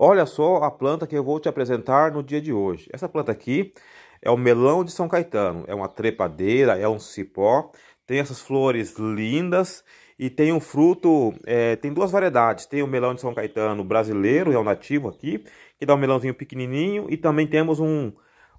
Olha só a planta que eu vou te apresentar no dia de hoje. Essa planta aqui é o melão de São Caetano. É uma trepadeira, é um cipó. Tem essas flores lindas e tem um fruto, é, tem duas variedades. Tem o melão de São Caetano brasileiro, é o nativo aqui, que dá um melãozinho pequenininho. E também temos um,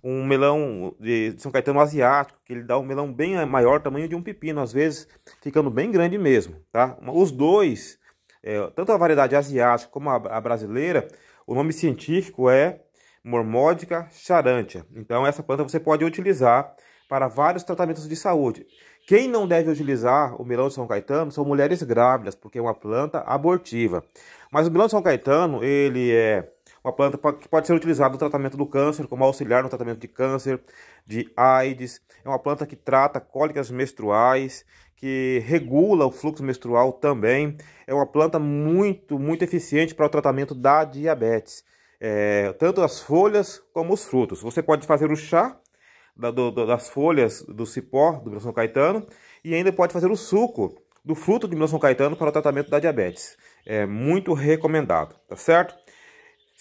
um melão de São Caetano asiático, que ele dá um melão bem maior, tamanho de um pepino, às vezes ficando bem grande mesmo, tá? Os dois é, tanto a variedade asiática como a, a brasileira, o nome científico é Mormódica charantia. Então, essa planta você pode utilizar para vários tratamentos de saúde. Quem não deve utilizar o melão de São Caetano são mulheres grávidas, porque é uma planta abortiva. Mas o melão de São Caetano, ele é uma planta que pode ser utilizada no tratamento do câncer, como auxiliar no tratamento de câncer, de AIDS. É uma planta que trata cólicas menstruais, que regula o fluxo menstrual também. É uma planta muito, muito eficiente para o tratamento da diabetes. É, tanto as folhas como os frutos. Você pode fazer o chá da, do, das folhas do cipó do Milão São Caetano e ainda pode fazer o suco do fruto de Milão São Caetano para o tratamento da diabetes. É muito recomendado, tá certo?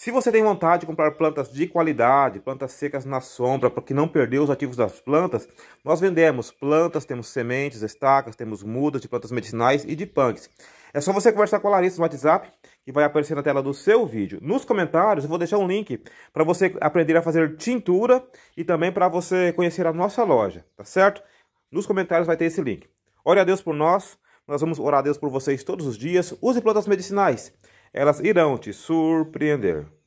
Se você tem vontade de comprar plantas de qualidade, plantas secas na sombra, para que não perder os ativos das plantas, nós vendemos plantas, temos sementes, estacas, temos mudas de plantas medicinais e de punks. É só você conversar com a Larissa no WhatsApp, que vai aparecer na tela do seu vídeo. Nos comentários eu vou deixar um link para você aprender a fazer tintura e também para você conhecer a nossa loja, tá certo? Nos comentários vai ter esse link. Ore a Deus por nós, nós vamos orar a Deus por vocês todos os dias. Use plantas medicinais elas irão te surpreender.